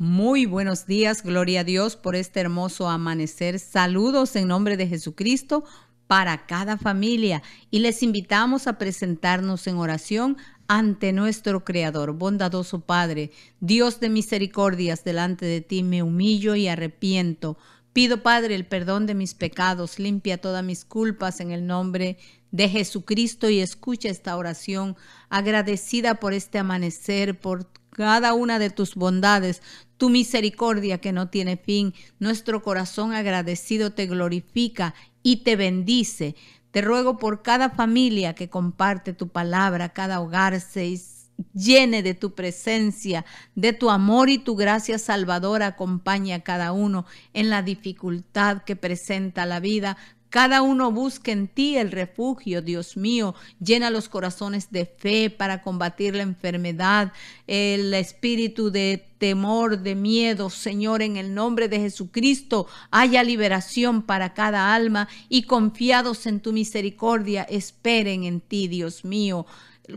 Muy buenos días, gloria a Dios por este hermoso amanecer. Saludos en nombre de Jesucristo para cada familia y les invitamos a presentarnos en oración ante nuestro Creador, bondadoso Padre, Dios de misericordias, delante de ti me humillo y arrepiento. Pido, Padre, el perdón de mis pecados, limpia todas mis culpas en el nombre de Jesucristo y escucha esta oración agradecida por este amanecer, por cada una de tus bondades, tu misericordia que no tiene fin. Nuestro corazón agradecido te glorifica y te bendice. Te ruego por cada familia que comparte tu palabra, cada hogar se llene de tu presencia, de tu amor y tu gracia salvadora acompaña a cada uno en la dificultad que presenta la vida cada uno busque en ti el refugio, Dios mío. Llena los corazones de fe para combatir la enfermedad, el espíritu de temor, de miedo, Señor, en el nombre de Jesucristo, haya liberación para cada alma y confiados en tu misericordia, esperen en ti, Dios mío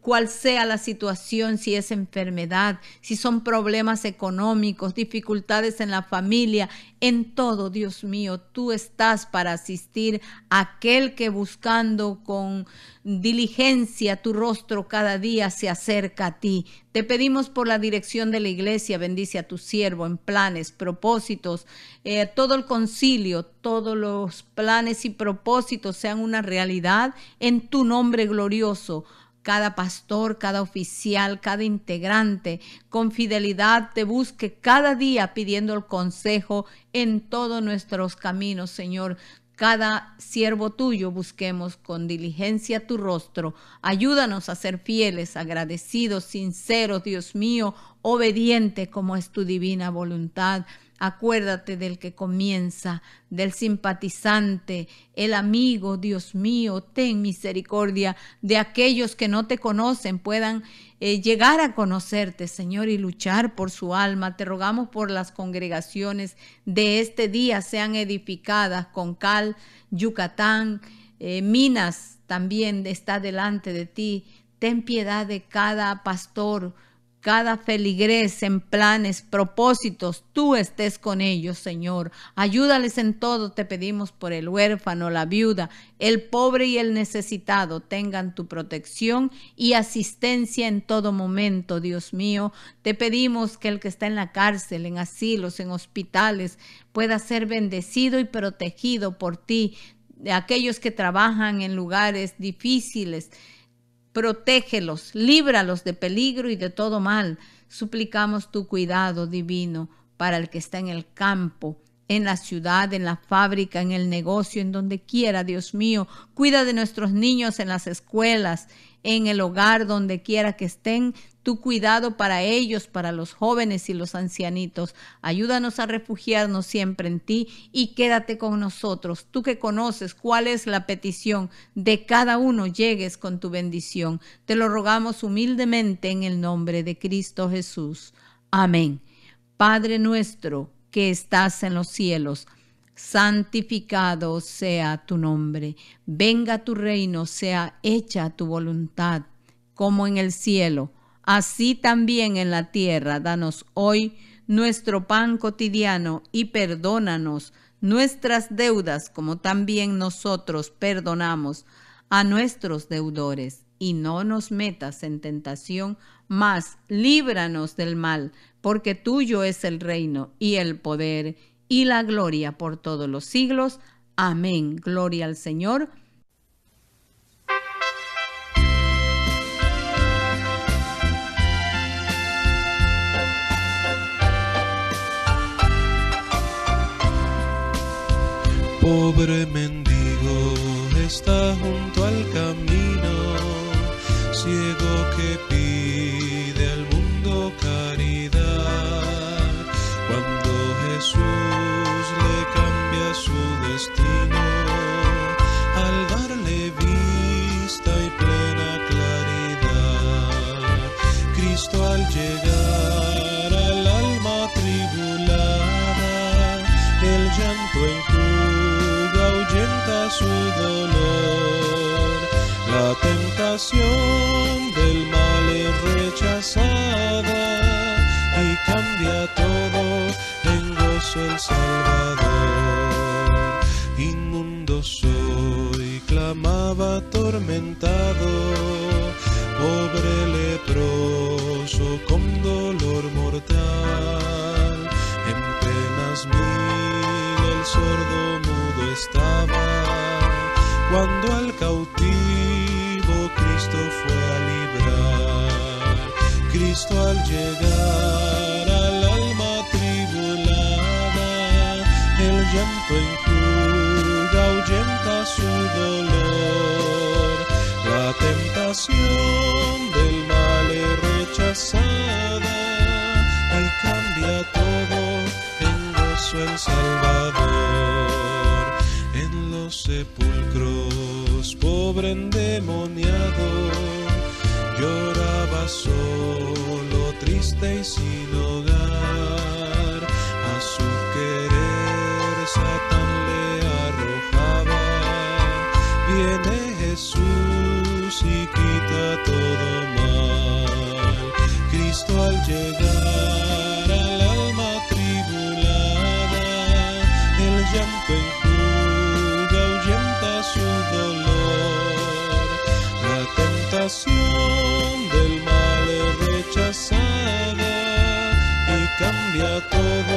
cual sea la situación, si es enfermedad, si son problemas económicos, dificultades en la familia, en todo, Dios mío, tú estás para asistir a aquel que buscando con diligencia tu rostro cada día se acerca a ti. Te pedimos por la dirección de la iglesia, bendice a tu siervo en planes, propósitos, eh, todo el concilio, todos los planes y propósitos sean una realidad en tu nombre glorioso cada pastor, cada oficial, cada integrante, con fidelidad te busque cada día pidiendo el consejo en todos nuestros caminos, Señor. Cada siervo tuyo busquemos con diligencia tu rostro. Ayúdanos a ser fieles, agradecidos, sinceros, Dios mío, obediente como es tu divina voluntad. Acuérdate del que comienza, del simpatizante, el amigo, Dios mío, ten misericordia de aquellos que no te conocen, puedan eh, llegar a conocerte, Señor, y luchar por su alma. Te rogamos por las congregaciones de este día, sean edificadas con Cal, Yucatán, eh, Minas también está delante de ti. Ten piedad de cada pastor, cada feligres en planes, propósitos, tú estés con ellos, Señor. Ayúdales en todo, te pedimos por el huérfano, la viuda, el pobre y el necesitado, tengan tu protección y asistencia en todo momento, Dios mío. Te pedimos que el que está en la cárcel, en asilos, en hospitales, pueda ser bendecido y protegido por ti, de aquellos que trabajan en lugares difíciles protégelos, líbralos de peligro y de todo mal. Suplicamos tu cuidado divino para el que está en el campo, en la ciudad, en la fábrica, en el negocio, en donde quiera, Dios mío. Cuida de nuestros niños en las escuelas, en el hogar, donde quiera que estén tu cuidado para ellos, para los jóvenes y los ancianitos. Ayúdanos a refugiarnos siempre en ti y quédate con nosotros. Tú que conoces cuál es la petición de cada uno, llegues con tu bendición. Te lo rogamos humildemente en el nombre de Cristo Jesús. Amén. Padre nuestro que estás en los cielos, santificado sea tu nombre, venga tu reino, sea hecha tu voluntad, como en el cielo, Así también en la tierra, danos hoy nuestro pan cotidiano y perdónanos nuestras deudas como también nosotros perdonamos a nuestros deudores. Y no nos metas en tentación, mas líbranos del mal, porque tuyo es el reino y el poder y la gloria por todos los siglos. Amén. Gloria al Señor pobre mendigo está junto al camino, ciego que pide su dolor. La tentación del mal es rechazada y cambia todo en gozo el Salvador. Inmundo soy, clamaba atormentado, pobre leproso con dolor mortal. En penas mil el sordo mudo estaba cuando al cautivo Cristo fue a librar. Cristo al llegar al alma tribulada, el llanto enjuga, ahuyenta su dolor. La tentación del mal es rechazada, y cambia todo en gozo el Salvador sepulcros, pobre endemoniado, lloraba solo, triste y sin hogar, a su querer Satán le arrojaba, viene Jesús y quita todo del y cambia todo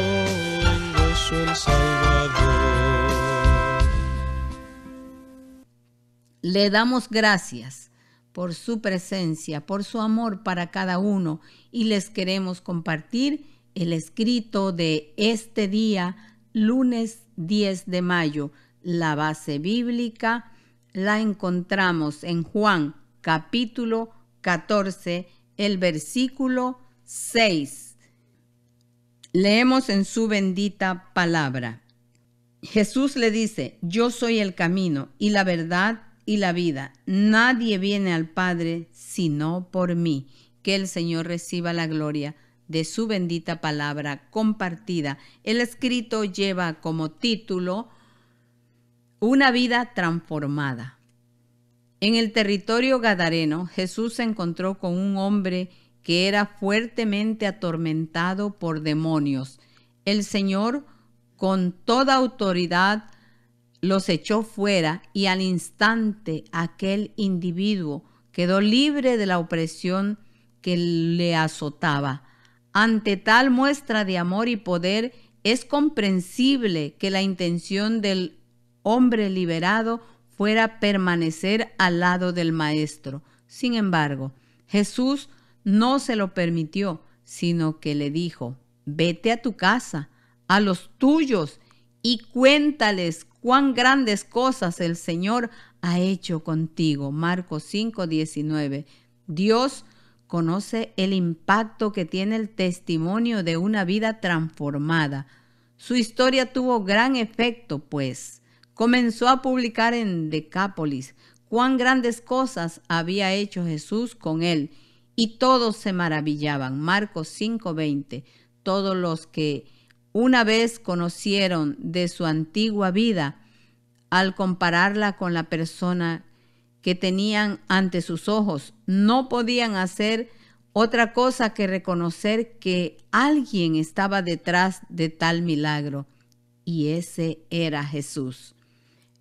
Le damos gracias por su presencia, por su amor para cada uno y les queremos compartir el escrito de este día, lunes 10 de mayo. La base bíblica la encontramos en Juan capítulo 14, el versículo 6. Leemos en su bendita palabra. Jesús le dice, yo soy el camino y la verdad y la vida. Nadie viene al Padre sino por mí. Que el Señor reciba la gloria de su bendita palabra compartida. El escrito lleva como título Una vida transformada. En el territorio gadareno, Jesús se encontró con un hombre que era fuertemente atormentado por demonios. El Señor, con toda autoridad, los echó fuera y al instante aquel individuo quedó libre de la opresión que le azotaba. Ante tal muestra de amor y poder, es comprensible que la intención del hombre liberado fuera permanecer al lado del Maestro. Sin embargo, Jesús no se lo permitió, sino que le dijo, vete a tu casa, a los tuyos, y cuéntales cuán grandes cosas el Señor ha hecho contigo. Marcos 5, 19. Dios conoce el impacto que tiene el testimonio de una vida transformada. Su historia tuvo gran efecto, pues comenzó a publicar en Decápolis cuán grandes cosas había hecho Jesús con él, y todos se maravillaban. Marcos 5:20, todos los que una vez conocieron de su antigua vida, al compararla con la persona que tenían ante sus ojos, no podían hacer otra cosa que reconocer que alguien estaba detrás de tal milagro, y ese era Jesús.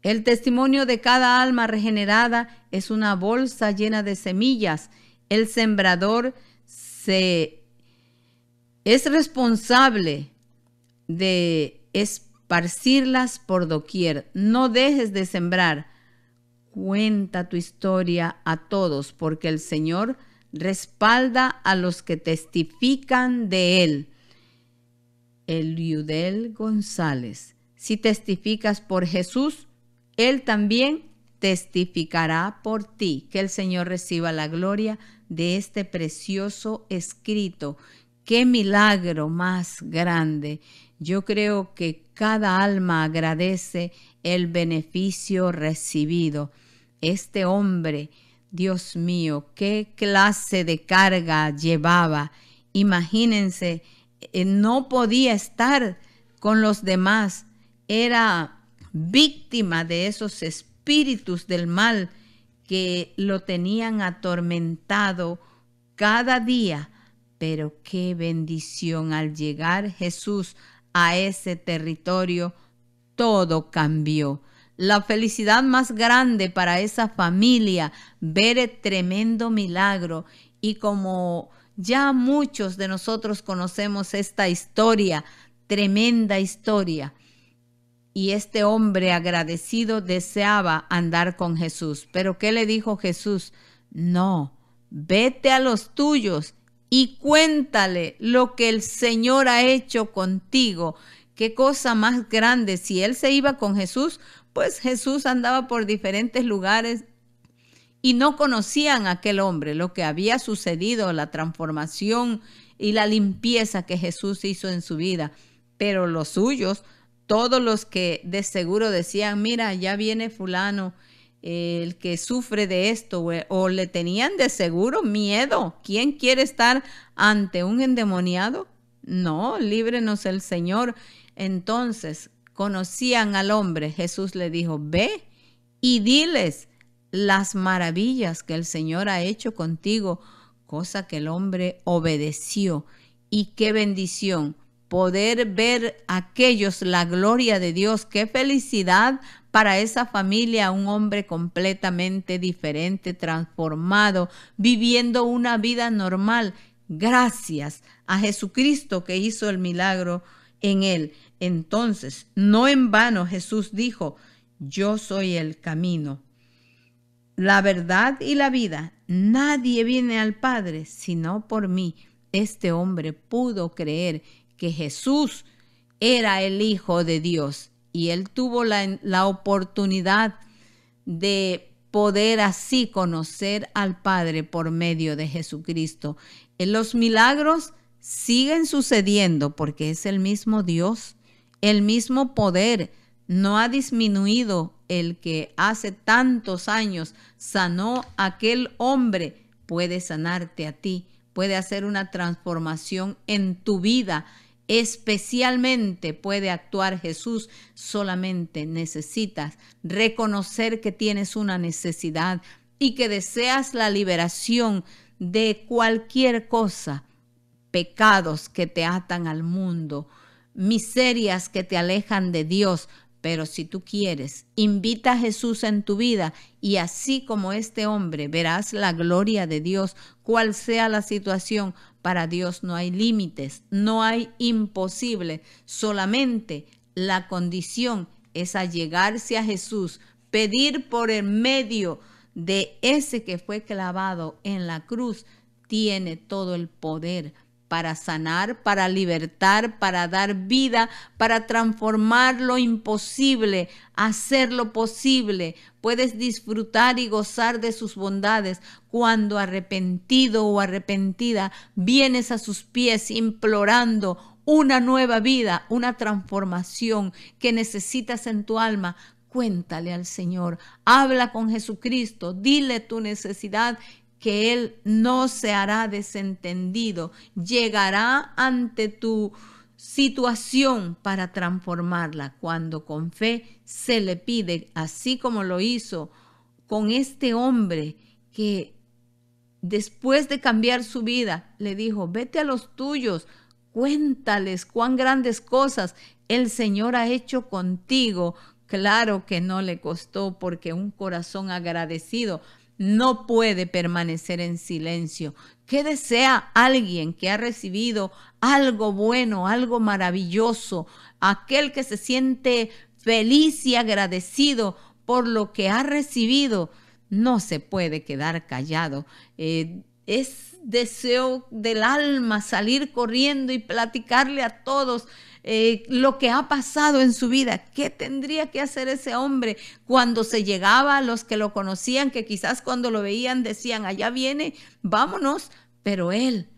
El testimonio de cada alma regenerada es una bolsa llena de semillas. El sembrador se es responsable de esparcirlas por doquier. No dejes de sembrar. Cuenta tu historia a todos, porque el Señor respalda a los que testifican de Él. El Eliudel González. Si testificas por Jesús, él también testificará por ti que el Señor reciba la gloria de este precioso escrito. Qué milagro más grande. Yo creo que cada alma agradece el beneficio recibido. Este hombre, Dios mío, qué clase de carga llevaba. Imagínense, eh, no podía estar con los demás. Era víctima de esos espíritus del mal que lo tenían atormentado cada día. Pero qué bendición al llegar Jesús a ese territorio, todo cambió. La felicidad más grande para esa familia, ver el tremendo milagro y como ya muchos de nosotros conocemos esta historia, tremenda historia. Y este hombre agradecido deseaba andar con Jesús. Pero ¿qué le dijo Jesús? No, vete a los tuyos y cuéntale lo que el Señor ha hecho contigo. Qué cosa más grande. Si él se iba con Jesús, pues Jesús andaba por diferentes lugares y no conocían a aquel hombre, lo que había sucedido, la transformación y la limpieza que Jesús hizo en su vida. Pero los suyos todos los que de seguro decían, mira, ya viene fulano, eh, el que sufre de esto, o, o le tenían de seguro miedo. ¿Quién quiere estar ante un endemoniado? No, líbrenos el Señor. Entonces, conocían al hombre, Jesús le dijo, ve y diles las maravillas que el Señor ha hecho contigo, cosa que el hombre obedeció. Y qué bendición poder ver aquellos la gloria de Dios. Qué felicidad para esa familia, un hombre completamente diferente, transformado, viviendo una vida normal. Gracias a Jesucristo que hizo el milagro en él. Entonces, no en vano Jesús dijo, yo soy el camino, la verdad y la vida. Nadie viene al Padre sino por mí. Este hombre pudo creer que Jesús era el Hijo de Dios y él tuvo la, oportunidad de poder así conocer al Padre por medio de Jesucristo. Eh, los milagros siguen sucediendo porque es el mismo Dios, el mismo poder. No ha disminuido el que hace tantos años sanó aquel hombre. Puede sanarte a ti, puede hacer una transformación en tu vida Especialmente puede actuar Jesús, solamente necesitas reconocer que tienes una necesidad y que deseas la liberación de cualquier cosa, pecados que te atan al mundo, miserias que te alejan de Dios, pero si tú quieres, invita a Jesús en tu vida y así como este hombre verás la gloria de Dios, cual sea la situación. Para Dios no hay límites, no hay imposible, solamente la condición es allegarse a Jesús, pedir por el medio de ese que fue clavado en la cruz, tiene todo el poder para sanar, para libertar, para dar vida, para transformar lo imposible, hacer lo posible. Puedes disfrutar y gozar de sus bondades cuando arrepentido o arrepentida vienes a sus pies implorando una nueva vida, una transformación que necesitas en tu alma cuéntale al Señor, habla con Jesucristo, dile tu necesidad que Él no se hará desentendido, llegará ante tu situación para transformarla cuando con fe se le pide, así como lo hizo con este hombre que después de cambiar su vida le dijo, vete a los tuyos, cuéntales cuán grandes cosas el Señor ha hecho contigo. Claro que no le costó porque un corazón agradecido no puede permanecer en silencio. ¿Qué desea alguien que ha recibido algo bueno, algo maravilloso? Aquel que se siente feliz y agradecido por lo que ha recibido, no se puede quedar callado. Eh, es deseo del alma salir corriendo y platicarle a todos eh, lo que ha pasado en su vida. ¿Qué tendría que hacer ese hombre cuando se llegaba a los que lo conocían, que quizás cuando lo veían decían, allá viene, vámonos? Pero él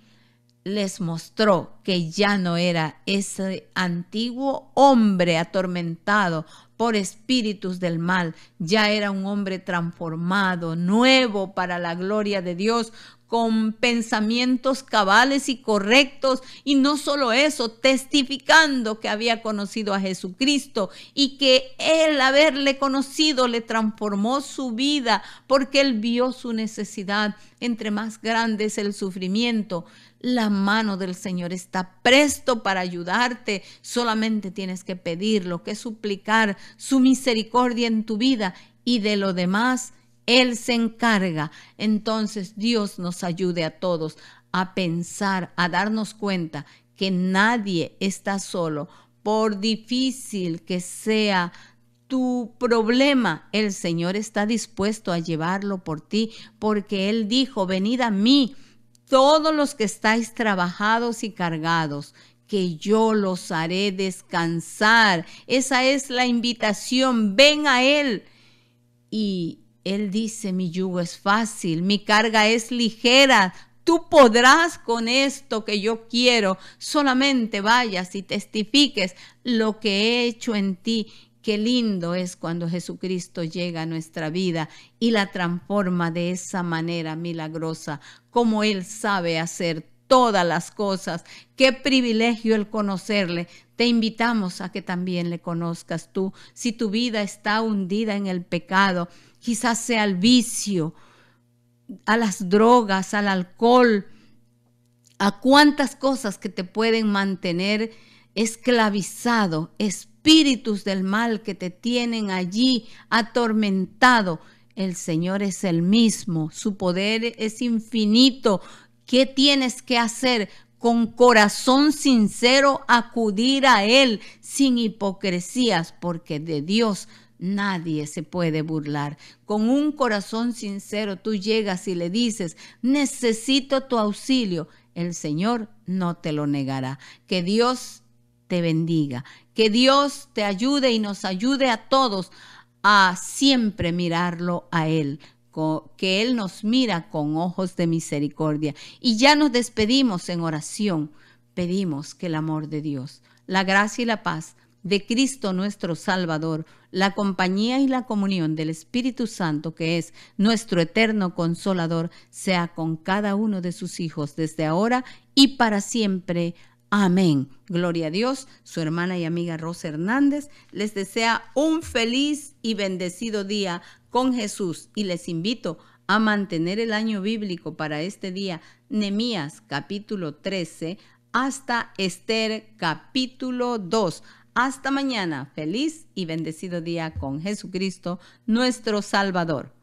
les mostró que ya no era ese antiguo hombre atormentado por espíritus del mal. Ya era un hombre transformado, nuevo para la gloria de Dios, con pensamientos cabales y correctos, y no solo eso, testificando que había conocido a Jesucristo y que el haberle conocido le transformó su vida porque él vio su necesidad. Entre más grande es el sufrimiento, la mano del Señor está presto para ayudarte. Solamente tienes que pedirlo, que suplicar su misericordia en tu vida y de lo demás él se encarga. Entonces Dios nos ayude a todos a pensar, a darnos cuenta que nadie está solo. Por difícil que sea tu problema, el Señor está dispuesto a llevarlo por ti, porque Él dijo, venid a mí todos los que estáis trabajados y cargados, que yo los haré descansar. Esa es la invitación, ven a Él y él dice, mi yugo es fácil, mi carga es ligera, tú podrás con esto que yo quiero, solamente vayas y testifiques lo que he hecho en ti. Qué lindo es cuando Jesucristo llega a nuestra vida y la transforma de esa manera milagrosa, como Él sabe hacer todas las cosas. Qué privilegio el conocerle. Te invitamos a que también le conozcas tú. Si tu vida está hundida en el pecado, quizás sea al vicio, a las drogas, al alcohol, a cuantas cosas que te pueden mantener esclavizado, espíritus del mal que te tienen allí atormentado. El Señor es el mismo, su poder es infinito ¿Qué tienes que hacer? Con corazón sincero acudir a Él sin hipocresías, porque de Dios Nadie se puede burlar. Con un corazón sincero tú llegas y le dices, necesito tu auxilio. El Señor no te lo negará. Que Dios te bendiga. Que Dios te ayude y nos ayude a todos a siempre mirarlo a Él que Él nos mira con ojos de misericordia. Y ya nos despedimos en oración. Pedimos que el amor de Dios, la gracia y la paz de Cristo nuestro Salvador, la compañía y la comunión del Espíritu Santo, que es nuestro eterno consolador, sea con cada uno de sus hijos desde ahora y para siempre. Amén. Gloria a Dios. Su hermana y amiga Rosa Hernández les desea un feliz y bendecido día con Jesús y les invito a mantener el año bíblico para este día, Nemías capítulo 13 hasta Esther capítulo 2. Hasta mañana, feliz y bendecido día con Jesucristo, nuestro Salvador.